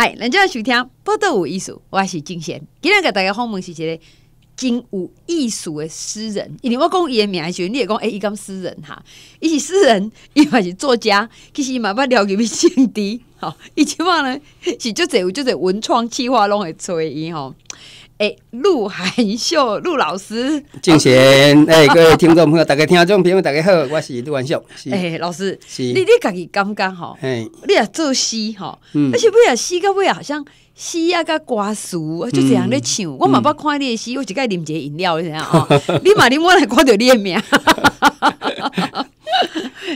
嗨，咱家要收听《报道有艺术》，我是金贤。今天给大家访问是一个金有艺术的诗人。因为我讲伊的名，阵，你也讲，哎，伊讲诗人哈，伊是诗人，伊嘛是作家，其实伊嘛捌了解咪政治。吼，伊即满呢是就有就在文创企划拢会催伊吼。诶，陆汉秀，陆老师，敬贤，哎，各位听众朋友，大家听众朋友大家好，我是陆汉秀。哎，老师，是你你家己感觉吼，你也做诗哈，而且不也诗，不也好像诗啊，个歌词就这样咧唱。我嘛不看你的诗，我就啉一个饮料知影吼，你嘛丁我来挂着你的名。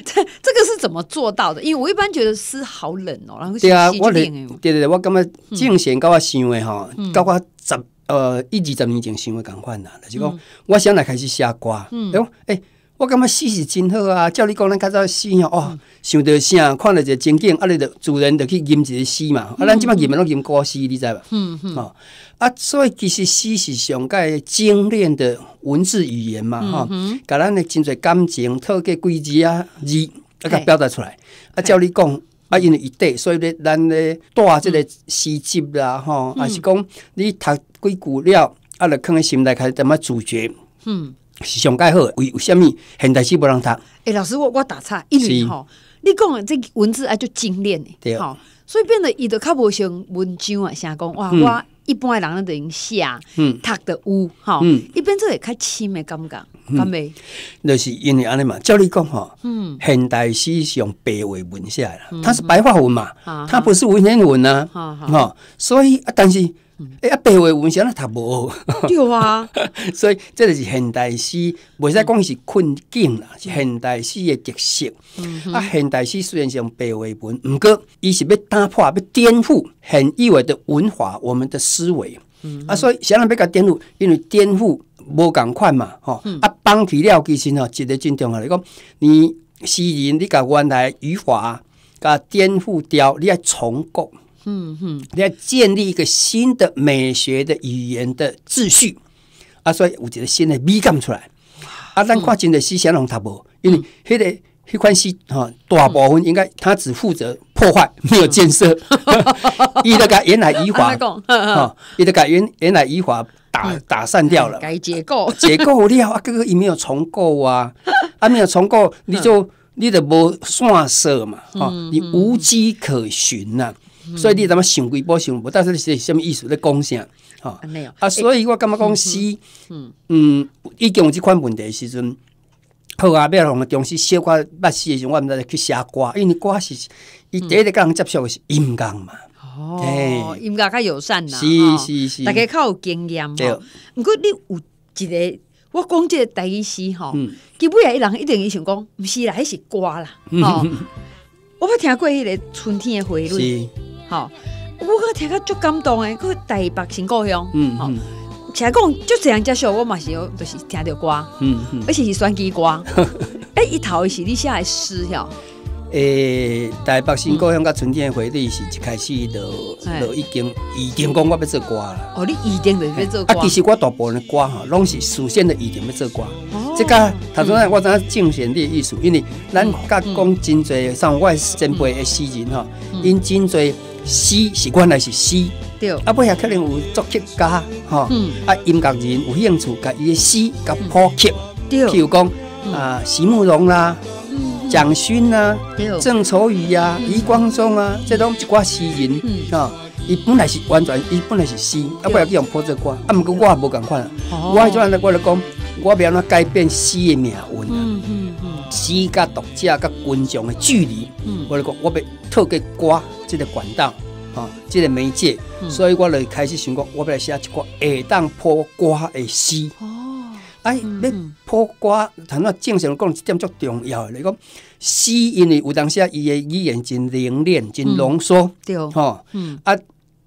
这这个是怎么做到的？因为我一般觉得诗好冷哦，然后对啊，我的对对，我感觉敬贤跟我想的吼，跟我十。呃，一二十年前想的共款啦，就是讲，我想来开始写歌，对不？我感觉诗是真好啊，照你讲，咱较早诗哦，哦，想到啥，看到一个情景，啊，你著主人就去吟一个诗嘛，啊，咱即摆人们拢吟古诗，你知吧？嗯嗯，啊，所以其实诗是上界精炼的文字语言嘛，哈，甲咱的真侪感情透过句子啊字，啊甲表达出来，啊照你讲。啊，因为伊短，所以咧，咱咧带即个书籍啦，吼，还是讲你读几古料，啊，就囥咧心内开始点么咀嚼？嗯，是上介好，为为虾物现代诗无人读？诶，老师，我我打岔，一女吼，你讲这文字啊，就精炼对吼，所以变得伊就较无像文章啊，啥讲哇我。一般的人都用写，嗯，读的有哈，一边做也较轻的，感觉，敢？干没？就是因为安尼嘛，照你讲吼，嗯，现代诗用白话文写了，它是白话文嘛，它不是文言文呢，哦，所以但是。哎啊，白话文写在读无，对啊，所以这就是现代诗，袂使讲是困境啦，是现代诗的特色。啊，现代诗虽然用白话文，毋过伊是要打破、要颠覆很以为的文化，我们的思维。啊，所以啥人要甲颠覆，因为颠覆无共款嘛，吼。啊，放弃了其实吼，一个真重要嚟讲，你诗人你甲原来语法甲颠覆掉，你要重构。嗯哼，你要建立一个新的美学的语言的秩序啊，所以我觉得现在 B 杠出来啊，但关键的 C 先让他不，因为他的那款 C 啊，大部分应该他只负责破坏，没有建设，一得改原来移华，哈，一得改原原来移华打打散掉了，改 结构结构的啊，哥哥也没有重构啊，啊没有重构你就你就无散色嘛，哈，你无迹可寻呐。所以你怎么想归不想？无，但是是什意思咧？讲啥？吼、安没有啊。所以我感觉讲诗，嗯嗯，经有即款问题时阵，好啊，不要弄诗小可捌诗的时阵，我知来去写歌，因为歌是，伊第一个甲人接触的是阴乐嘛。哦，阴乐较友善啦，是是是，大家较有经验。对。毋过你有一个，我讲个第一诗吼，基本上人一定伊想讲，毋是啦，迄是歌啦。嗯。我捌听过迄个春天的回忆。是。哦，我个听个足感动诶，去大北新故乡，嗯，好，像讲就这样介绍，我嘛是有，就是听着歌，嗯嗯，而且是酸机歌，哎，一套是你写的诗下，诶，大北新故乡甲春天回忆是一开始就已经已经讲我要做歌了，哦，你预定在做，啊，其实我大部分的歌哈，拢是事先的已经要做瓜，这个他说我讲竞选的意思，因为咱甲讲真侪上外前辈的诗人哈，因真侪。诗是原来是诗，啊不后可能有作曲家，啊音乐人有兴趣，把伊的诗甲谱曲，比如讲啊席慕容啦，蒋勋啦，郑愁予啊，余光中啊，这种一挂诗人，哈，伊本来是完全，伊本来是诗，啊不也叫破这歌，啊不过我也无共款，我我就讲，我要安怎改变诗的命运。诗甲读者甲观众的距离，我嚟讲，我要透过歌，即个管道，吼，即个媒介，所以我就开始想讲，我来写一个下当破瓜的诗。哦，哎，你破瓜，同我正常讲一点足重要，你讲诗，因为有当啊，伊的语言真凝练，真浓缩，对哦，吼，嗯，啊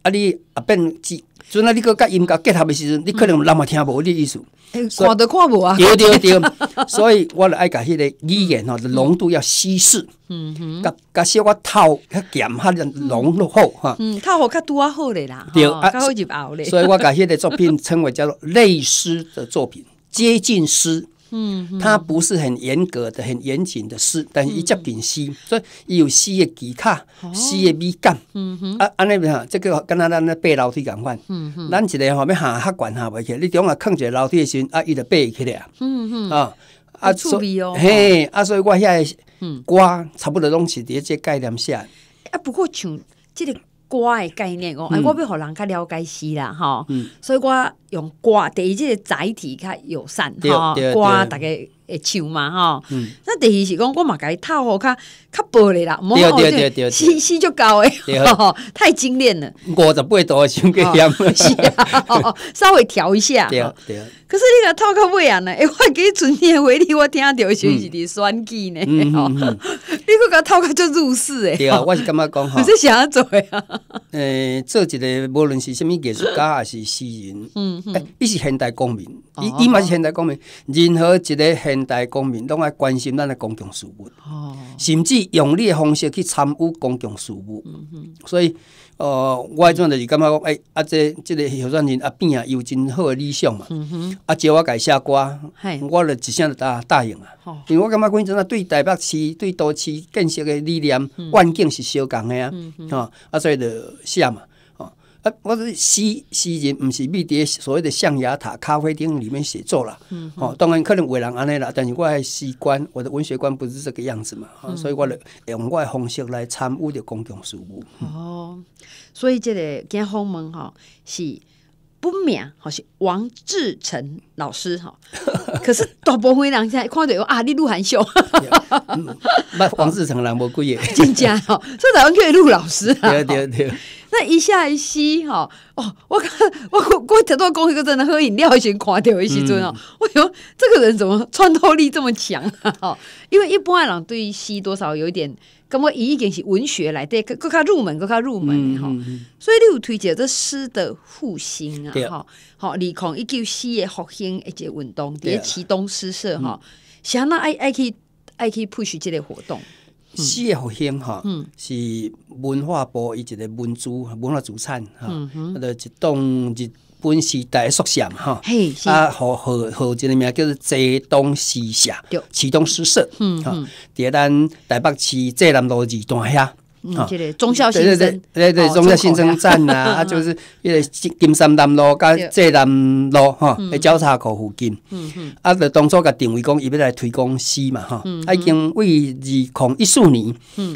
啊你啊变即。阵啊！你个甲音乐、结合的时候，你可能那么听无你的意思，看都看无啊？对对对，所以我就爱甲迄个语言吼，浓度要稀释。嗯哼，甲甲少我透咸哈，浓度厚哈。嗯，透好较多好咧啦。对啊，好入喉咧。所以我甲迄个作品称为叫做类似的作品，接近诗。嗯，它不是很严格的、很严谨的诗，但是一接近诗，所以有诗的技巧，诗的美感。啊，安尼话，这个跟咱咱爬楼梯同款。咱一个后面下黑关下袂去，你中央一个楼梯的时，啊，伊就爬起来。嗯哼，啊，啊所以哦，嘿，啊所以我现在，嗯，差不多拢是直接盖两下。啊，不过像这个。歌的概念哦，哎，我要互人较了解西啦，吼，所以我用歌第一即个载体较友善吼，歌大个。会唱嘛哈，那第二是讲我嘛改套好，较较薄嘞啦，调调调，音音就高诶，太精炼了。五十八度的声给压一下，稍微调一下。对对。可是那个套较尾安呢？我给春天回你，我听到就是的双击呢。嗯嗯嗯，你个个套卡就入世诶。对啊，我是感觉讲哈。你是想要做呀？诶，做一个无论是什物艺术家还是诗人，嗯，一是现代公民，你你嘛是现代公民，任何一个现现代公民拢爱关心咱的公共事务，甚至用你的方式去参与公共事务。所以，呃，我迄阵著是感觉，哎，啊，这即个小青人啊，变啊，有真好理想嘛。啊，接我改写歌，我就一声就答答应啊。因为我感觉讲真啊，对台北市、对都市建设的理念，万竟是相共的啊。啊，所以就写嘛。哎，我是西西人，毋是秘伫所谓的象牙塔咖啡厅里面写作啦。嗯，哦，当然可能伟人安尼啦，但是我的西馆，我的文学观不是这个样子嘛，所以我咧用我的方式来参与着公共事务。哦，所以这个跟红门吼是不名，好像王志成老师哈，可是大部分人现在看对，啊，你鹿晗秀，那 王志成人无贵也，真正哈，这好像岳麓老师啊，对对。那一下一吸哈哦，我看我我走到公司，一个在那喝饮料，先看到一些尊哦。我有这个人怎么穿透力这么强哈？因为一般人对于吸多少有一点，跟我以一点是文学来的，够够入门够够入门的吼。所以你有推荐这诗的复兴啊哈，好李孔一九四的复兴，一直运动，而且启动诗社哈，像那爱爱去爱去 push 这类活动。西河乡哈是文化部一个文主文化资产哈，啊，个一栋日本时代诶宿舍哈，啊，号号号一个名叫做浙东西舍，浙东诗舍，嗯嗯，在咱台北市济南路二段遐。嗯，对对，中孝新生站啊，啊，就是迄个金金三南路甲济南路吼，诶，交叉口附近。嗯嗯，啊，就当初个定位讲，伊要来推广书嘛哈。嗯，已经为二零一四年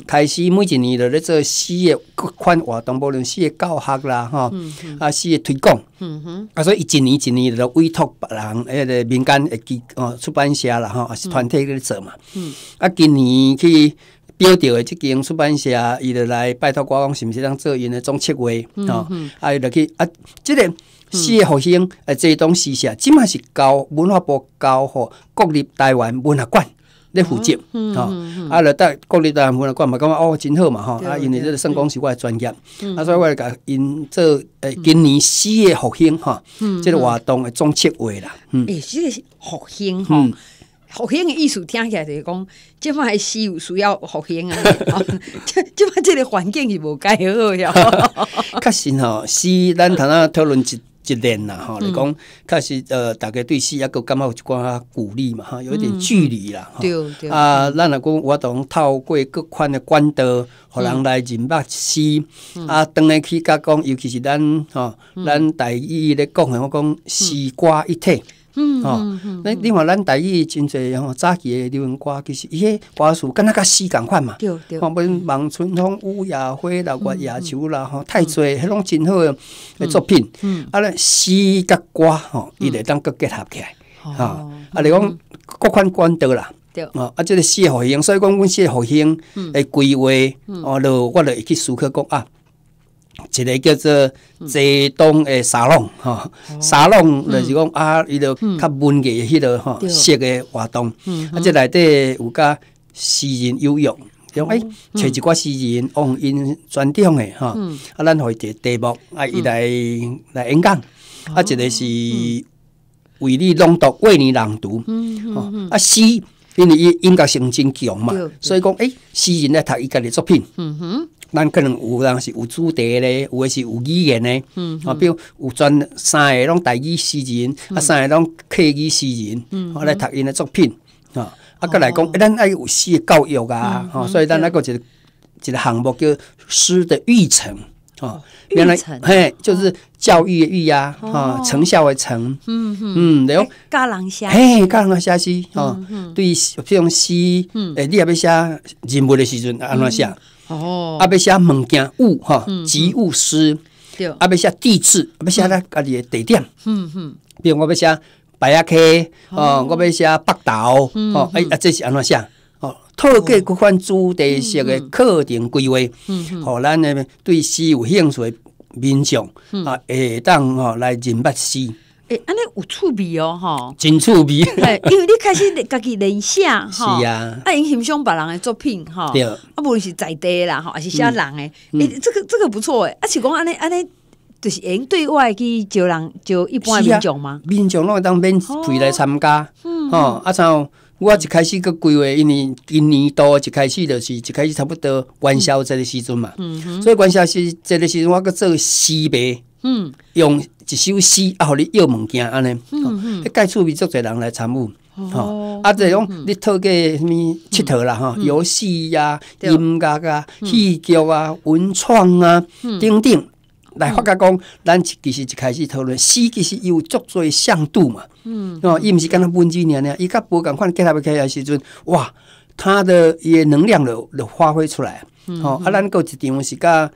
开始，每一年咧做书的各款活动，无论是嘅教学啦吼、啊，书个推广。嗯哼，啊，所以一年一年在委托别人，个民间诶，机哦出版社啦吼、啊，团体去做嘛。嗯，啊，今年去。标的即间出版社伊就来拜托我讲，是毋是当做因的总策划吼，啊，伊就去啊，即个四个复兴啊，这一种事项，起码是交文化部交学国立台湾文学馆咧负责哦，啊，来得国立台湾文学馆嘛，感觉哦真好嘛吼，啊，因为这个圣光是我的专业，啊，所以我来甲因做诶今年四业复兴哈，即个活动诶总策划啦，诶，即个复兴嗯复兴的意思听起来就是讲，即番西有需要复兴啊。即即番即个环境是无改好要。确实吼，西咱头仔讨论一一年啦吼，来讲确实呃，大家对西一个觉有一寡鼓励嘛吼，有一点距离啦。对对。啊，咱若讲我从透过各款的管道，互人来认捌西。啊，当然去甲讲，尤其是咱吼，咱大一咧讲，我讲西瓜一体。嗯，吼，那另外咱台语真侪吼早期的流行歌，其实伊个歌词敢那甲诗共款嘛，对对，像望春风》《乌鸦飞》啦，《野树啦，吼，太侪迄种真好诶作品，啊，咱诗甲歌吼，伊会当佮结合起来，吼。啊嚟讲各款管道啦，对，啊，啊，这个个复型，所以讲阮个复型诶规划，我就我就去思考讲啊。一个叫做坐东的沙龙，吼，沙龙就是讲啊，伊就较文艺迄落吼色嘅活动，啊，即内底有家诗人游泳，就诶找一个诗人往因专讲嘅吼，啊，咱会题题目，啊，伊来来演讲，啊，一个是为你朗读，为你朗读，啊，诗，因为伊应该性真强嘛，所以讲诶诗人咧读伊家己作品，嗯哼。咱可能有，人是有主题的，有的是有语言的。嗯。啊，比如有专三个拢台语诗人，啊，三个拢客语诗人，嗯，来读因的作品，啊，啊，再来讲，咱爱有诗的教育啊，吼，所以咱那个一个一个项目叫诗的育成，吼，原来，嘿，就是教育育啊，啊，成效的成，嗯嗯，人写，嘿，教人写诗，哦，对，像诗，嗯，诶，你也要写人物的时阵安怎写？哦，啊，要写物件物哈，植物诗，对，啊，要写地质，啊，要写咱家己地点。嗯嗯，比如我要写白鸭溪哦，我要写北岛哦，哎啊，这是安怎写？哦，透过各款主题式的课程规划，嗯吼，咱那对诗有兴趣民众啊，下当哦来认识。诶，安尼有趣味哦，吼，真趣味。哎，因为你开始家己联想，吼，是啊。啊，欣赏别人的作品，吼，对。啊，无论是在地啦，吼，还是写人诶。嗯。诶，这个这个不错诶。啊，是讲安尼安尼，就是用对外去招人招一般民众吗？民众拢会当免费来参加。嗯。哦。啊，然我一开始个规划，因为今年度一开始就是一开始差不多元宵节时阵嘛。嗯所以元宵节这个时阵，我搁做西饼。嗯，用一首诗啊，互你要物件安尼，嗯嗯，盖处有足侪人来参与，吼，啊，这种你透过什物佚佗啦，吼，游戏呀、音乐啊、戏剧啊、文创啊，等等，来发觉讲咱其实一开始讨论诗，其实有足侪向度嘛，嗯，哦，伊毋是干那半句尔尔，伊甲无共款，结合起来时阵，哇，他的伊也能量了，了发挥出来。吼啊，咱有一场是甲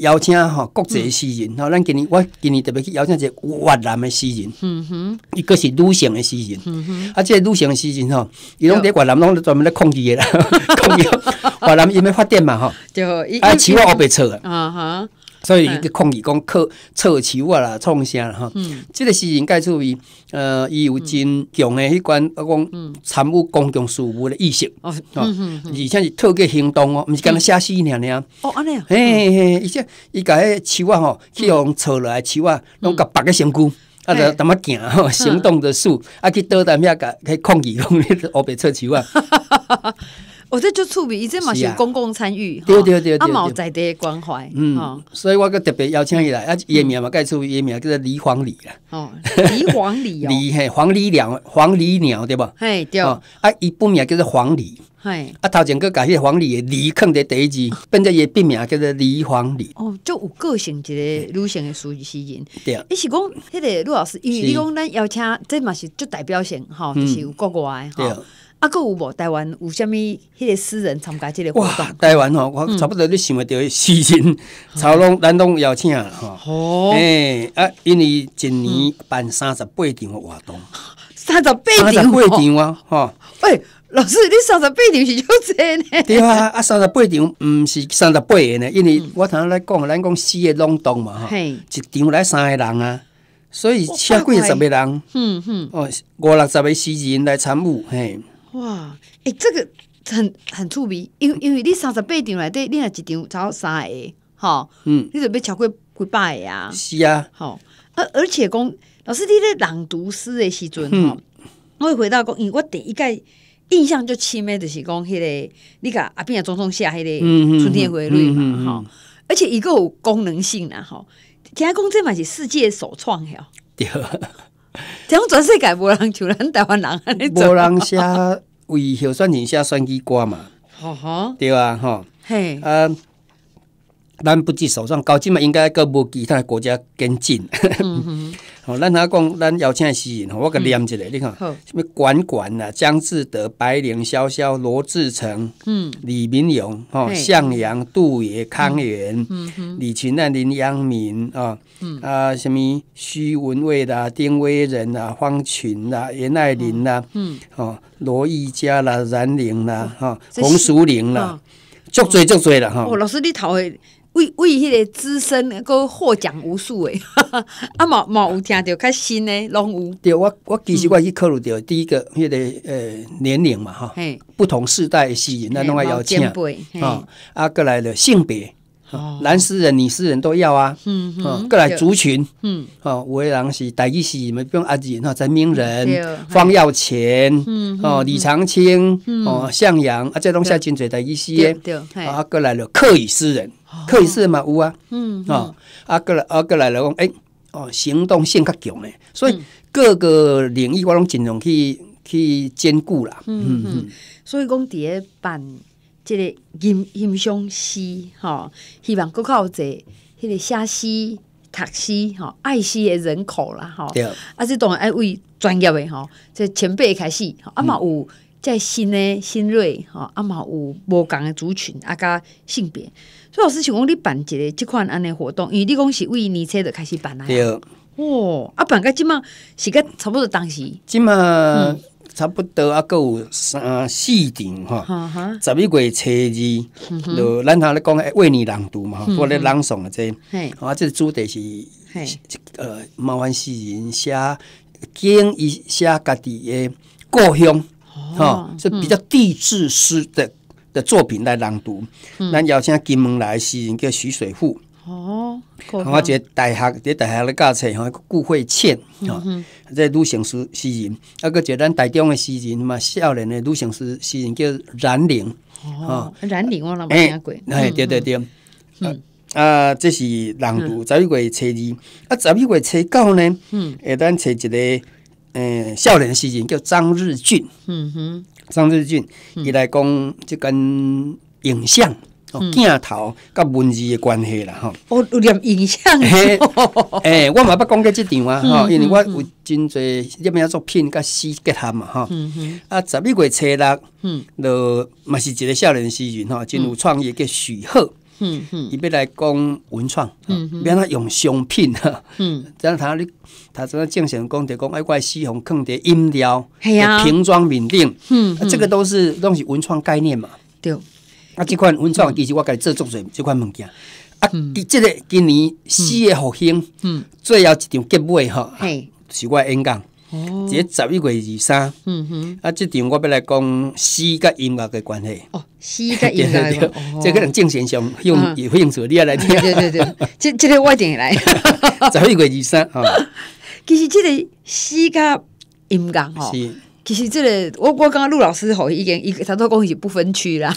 邀请吼国际诗人吼，咱今年我今年特别去邀请一个越南的诗人，哼，伊个是女性的诗人，哼，啊，个女性的诗人吼，伊拢伫越南拢专门咧控制诶啦，控制 越南因为发电嘛吼，就啊，气我我被抽了，啊哈。所以，伊个抗议讲靠揣树啊啦，创啥啦吼，嗯，个事情该注意，呃，伊有真强诶迄款，我讲，参与公共事务诶意识，嗯嗯，而且是特别行动哦，毋是干那写死尔尔。哦安尼呀，嘿嘿，而且伊甲迄树啊吼，去用落来树啊，拢甲绑个身躯。啊，就他仔行吼，行动的树，啊去倒在遐甲去抗议讲哩，乌 白揣树啊。哦，这就趣味，伊这嘛是公共参与，对对对对，阿毛在地关怀，嗯，哦，所以我个特别邀请伊来，啊，伊名嘛，该出伊名叫做李黄李啦，哦，李黄李哦，李嘿，黄李鸟，黄李鸟对不？嘿，对，啊，伊本名叫做黄李，嘿，啊，头前甲迄个黄李的李放在第一字，变作伊笔名叫做李黄李，哦，就有个性一个女性的属于吸引，对，伊是讲，迄个陆老师，因为你讲咱邀请，这嘛是就代表性，吼，就是有国外，吼。啊，个有无？台湾有虾米迄个诗人参加即个活动？台湾吼，我差不多你想得到，诗人曹龙、咱拢邀请了吼、哦，啊，因为一年办三十八场个活动，三十八场八场啊吼。诶，老师，你三十八场是有钱呢？对啊，啊，三十八场毋是三十八个呢？因为我头先来讲，咱讲四个拢东嘛吼，一场来三个人啊，所以请几十个人，嗯嗯，哦，五六十个诗人来参悟，嘿。哇，哎，这个很很趣味，因因为你三十八张来对，你若一张超三个，吼，嗯，你准备超过几百啊？是啊，吼，而而且讲老师，你咧朗读诗的时准哈，我会回到讲，我第一盖印象就深的，就是讲迄个，你看阿扁啊，总种下迄个春天回来嘛，吼，而且一个有功能性啦，吼，听讲这嘛是世界首创哦，对。讲全世界无人像咱台湾人，安尼无人写为核酸人写算机歌嘛，对啊，吼，嘿啊，咱不计手上高进嘛，应该各无其他国家跟进。哦，咱阿讲咱邀请的戏，我甲念一下，你看，什么管管啊，姜志德、白灵、潇潇、罗志成、嗯，李明勇、哦，向阳、杜爷、康源、李群啊、林央敏啊，啊，什么徐文蔚啦、丁威仁啦、方群啦、袁爱玲啦，嗯，哦，罗艺佳啦、冉玲啦、哈、洪淑玲啦，足侪足侪啦，哈。哦，老师，你头诶。为为迄个资深，个获奖无数诶，啊毛毛有听到较新诶，拢有。对，我我其实我去考虑着，第一个迄个呃年龄嘛，哈，不同时代吸引，那拢爱要请啊，阿过来的性别，男诗人、女诗人都要啊，嗯，嗯。过来族群，嗯，哦，我有当时带一些，们不用阿姐，那陈明仁、方耀前，哦，李长青，哦，向阳，啊，这东西下进嘴的一些，啊，过来了客语诗人。可以是嘛有啊，嗯，啊啊过来啊过来来讲，诶，哦行动性较强诶，所以各个领域我拢尽量去去兼顾啦。嗯嗯，所以讲伫咧办，即个音音讯师吼，希望较有者迄个写诗。读诗吼，爱诗诶人口啦哈，啊，即当然爱为专业诶吼，即前辈开始，啊嘛有。在新的新锐，吼，啊嘛有无共的族群，啊甲性别，所以老师想讲你办一个即款安尼活动，因为你讲是为年车的开始办啊。对，哇，啊办个即嘛，是个差不多当时，即嘛差不多阿够三四点，吼，十一月初二，就咱头咧讲为你朗读嘛，我咧朗诵啊，即，啊，即主题是，系，呃，麻烦诗人写，敬一写家己诶故乡。哈，是比较地质诗的的作品来朗读。那邀请金门来诗人叫徐水富哦，个大学伫大学咧教册，吼，顾慧倩哈，这女性诗诗人，啊，个叫咱大中诶诗人嘛，少年诶女性诗诗人叫冉玲哦，冉玲我老母听过，哎，对对对，嗯，啊，这是朗读，十一月初二，啊，十一月初九呢，嗯，诶，咱初二咧。诶，少年诗人叫张日俊，嗯哼，张日俊，伊来讲就跟影像、哦镜头甲文字的关系啦，吼，哦，有念影像，诶，诶，我嘛捌讲过即场啊，吼，因为我有真侪翕影作品甲诗结合嘛，哼，啊，十一月初六，嗯，就嘛是一个少年诗人吼，真有创意，叫许鹤。嗯哼，伊要来讲文创，嗯、免它用商品哈。嗯，像他你他这个正常讲著讲爱怪西红坑爹音雕，系啊，瓶装面顶，嗯，这个都是东西文创概念嘛。对，啊，这款文创其实我己做足水这款物件。啊，伫即个今年四月复兴，嗯，最后一场结尾哈，系是我的演讲。哦，即十一月二三，嗯哼，啊，即场我要来讲诗甲音乐嘅关系。哦，诗甲音乐，即可能精神上用也会用做你来听。对对对，即即 个我定来，十一月二三啊。其实即个诗甲音乐好。其实这个我我刚刚陆老师吼已经，他都讲是不分区啦，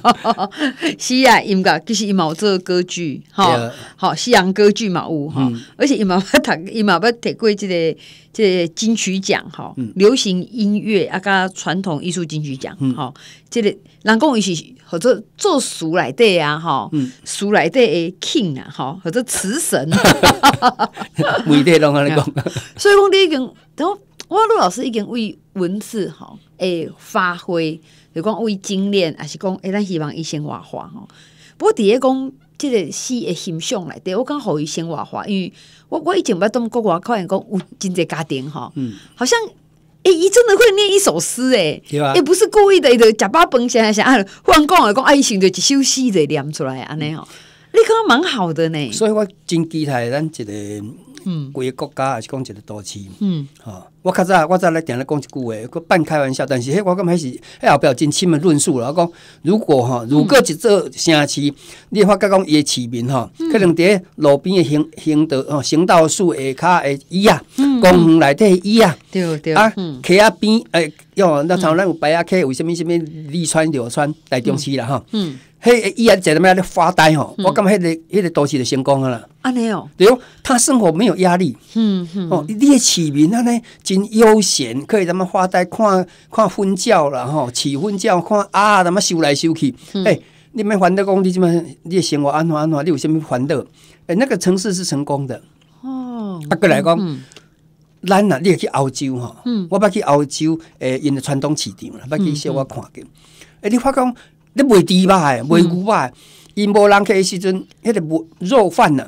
是啊，音乐其实伊嘛有个歌剧，吼吼西洋歌剧嘛有吼，而且伊嘛要读伊嘛 要摕过即个即个金曲奖吼，流行音乐啊甲传统艺术金曲奖吼，即个人讲伊是或者做俗来底啊吼，俗来底的 king 啊吼，或者词神，所以讲你已经等。我陆老师，已经为文字吼会发挥有讲为精炼，还是讲哎，咱希望伊先活化吼。不过伫咧讲，即个诗诶形象内底，我刚好伊先活化，因为我我以前捌当国外考研讲有真济家庭吼，嗯，好像哎，伊真的会念一首诗哎，对啊，也不是故意的伊假食饱饭在写，啊，忽然讲诶，讲，伊想着一首诗会念出来安尼吼。你讲蛮好的呢，所以我真期待咱一个嗯，规个国家也是讲一个都市，嗯，好，我较早我再来定了讲一句话，诶，半开玩笑，但是迄我感还是迄后壁有真深的论述了。我讲如果哈，如果一座城市，你发觉讲伊的市民哈，可能伫路边的行行道哦，行道树下骹的椅啊，公园内底的椅啊，对对啊，溪啊边诶，哟，那像咱有摆啊溪，为什么什么利川、流川来中市啦哈？嗯。嘿，伊啊在他们咧发呆吼，我感觉迄个迄个都是的成功啦。安尼哦，对哦，他生活没有压力。嗯嗯哦，你市民安尼真悠闲，可以他妈发呆，看看婚教啦吼，起婚教看啊，他妈修来修去。哎，你们烦恼工地怎么？你的生活安怎安怎？你有什么烦恼？哎，那个城市是成功的。哦，不过来讲，咱啊，你也去澳洲哈？嗯，我捌去澳洲，诶，因的传统市场啦，捌去些我看的。诶，你发觉。你卖猪肉的、卖牛的，伊无人客的时阵，迄个肉贩呐，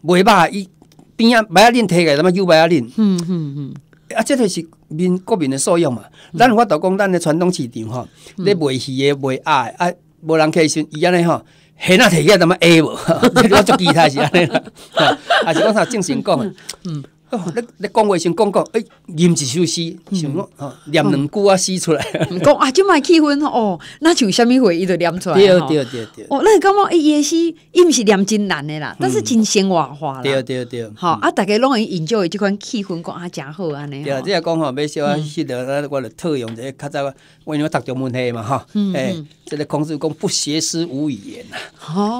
卖的，伊边啊买啊恁提个，他么又买啊恁？嗯嗯嗯，啊，这就是民国民的素养嘛。咱我都讲咱的传统市场吼，你卖鱼的卖鸭的啊，无人客先伊安尼吼，现啊提来什么 A 无？我做其他是安尼啦，啊，是我头正常讲。嗯。哦，你你讲话先讲讲，诶，吟一首诗，什哦，念两句啊诗出来。讲啊，即摆气氛哦，那像什么回忆都念出来对对对对，哦，那会感觉伊伊毋是念真难的啦，但是真生活化啦。对对对，吼啊，大家拢会研究即款气氛，讲啊诚好安尼。对啊，即下讲吼，要小迄个咱我了特用者较早为你们答着问题嘛吼，嗯嗯，即个孔子讲不学诗无以言呐，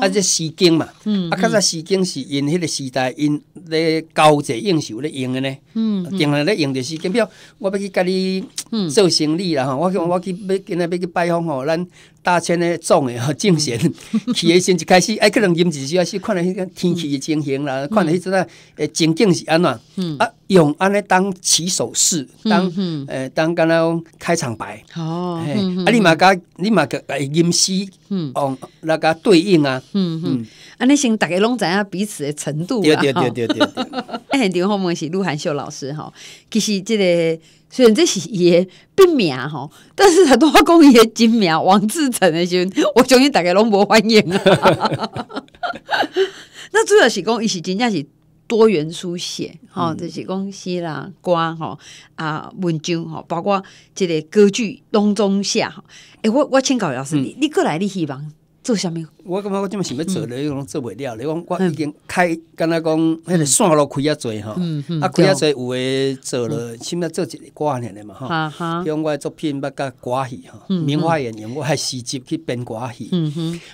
啊即诗经嘛，啊，较早诗经是因迄个时代因咧高者应酬。咧用的呢，嗯，定在咧用就是金票。我要去甲你做生意啦，吼，我我我去要今仔要去拜访吼，咱。大千呢，种的吼，精神，起个先就开始，哎，可能阴一主要是看迄个天气情形啦，看迄阵啊，诶，情景是安怎？啊，用安尼当起手式，当诶，当敢若开场白。哦，啊，你嘛甲你嘛甲来吟诗，哦，那甲对应啊。嗯嗯，啊，尼先逐个拢知影彼此的程度。对对对对对对。哎，好毋好是鹿晗秀老师吼，其实即个。虽然这是也笔名吼，但是他都讲也精名王志成的时，我终于打开拢无欢迎啊。那主要是讲，伊是真正是多元书写，吼，就是讲西啦、歌吼、啊文章吼，包括这个歌剧、当中下哈。哎，我我请教老师，你你过来，你希望？做啥物？我感觉我即么想要做，你讲做袂了。你讲我已经开，刚才讲迄个线路开啊侪哈，啊开啊侪有诶做了，起码做一个挂念的嘛哈。用我作品要加挂戏哈，明画演员我还时接去编歌戏，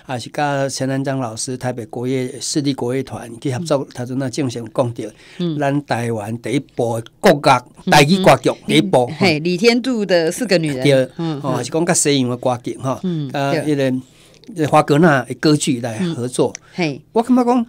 啊是甲陈南章老师、台北国艺、私立国艺团去合作。他说那正常讲到，咱台湾第一部国家第一国剧，第一部，李天柱的《四个女人》，哦，是讲较西洋的歌剧哈。嗯，个。花格娜的歌剧来合作我感觉讲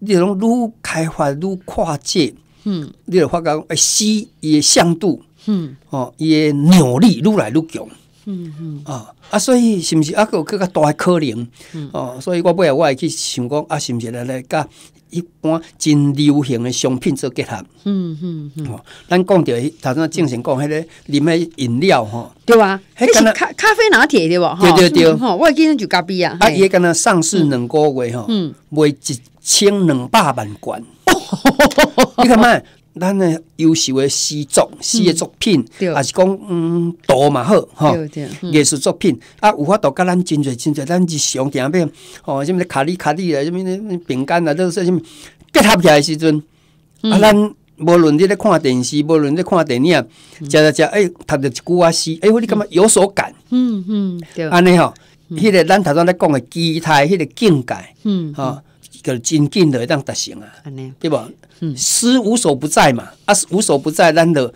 你要愈开发愈跨界嗯你要发觉会吸伊的像度嗯哦伊的扭力愈来愈强嗯嗯啊啊，所以是毋是啊有更加大可能嗯哦？所以我尾来我会去想讲啊，是毋是来来甲一般真流行的商品做结合？嗯嗯嗯，咱讲到头先，正常讲迄个啉诶饮料吼，对啊，迄是咖咖啡拿铁对不？对对对，吼，我今日就咖啡啊，啊，伊敢那上市两个月吼，嗯，卖一千两百万罐，你敢卖？咱诶，优秀诶，诗作、诗诶作品，也是讲嗯，图嘛好吼，艺术作品啊，有法度甲咱真侪真侪，咱一想起变，物什么咖喱咖喱咧，什咧？饼干啊，都说什物结合起来时阵，啊，咱无论你咧看电视，无论伫看电影，食食食诶，读着一句啊诗，哎，我你感觉有所感。嗯嗯，对。安尼吼，迄个咱头先咧讲诶，姿态迄个境界，嗯，哈。个真紧的会当达成啊，对不？诗无所不在嘛，啊，无所不在，咱的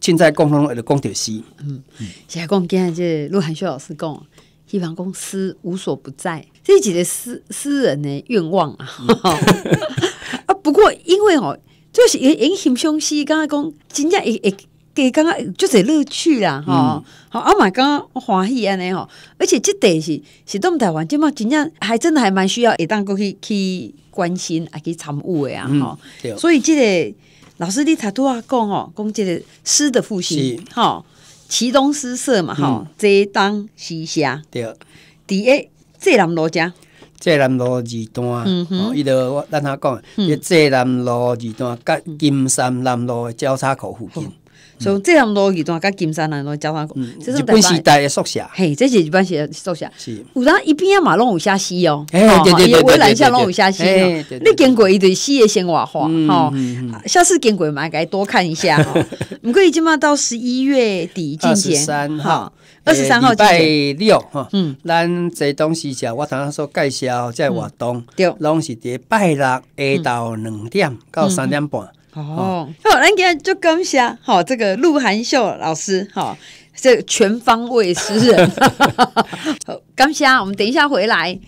现在共同在讲着诗。嗯，现在讲今天这陆汉秀老师讲，希望讲诗无所不在，这是几个诗诗人的愿望啊。啊，不过因为哦，就是也也很凶细，刚刚讲真正也也。个刚刚就是乐趣啦，吼，好，阿妈刚刚欢喜安尼吼，而且即地是是东台湾，即嘛真正还真的还蛮需要，会当过去去关心啊，去参悟吼、哈！所以即个老师你太拄仔讲吼，讲即个诗的复兴，吼，其东诗社嘛，吼，这东西社对，第一这南罗家，济南路二段，嗯哼，一路等下讲，去济南路二段甲金山南路的交叉口附近。从这样多地段，跟金山那种交换过。这是一般时代的宿舍。嘿，这是一般时的宿舍。是，然后一边要买弄五下溪哦，哎，对对对对对，围栏下弄五下溪。哎，那见鬼的，溪也先瓦化哈。下次见鬼嘛，该多看一下哈。唔 过已经嘛到十一月底，进十三号，二十三号拜六哈。嗯，咱这东西叫我刚刚说介绍，在活动，对，拢是礼拜六下昼两点到三点半。哦，好，今天就刚虾，好，这个鹿晗秀老师，好，这全方位诗人，刚 虾，我们等一下回来。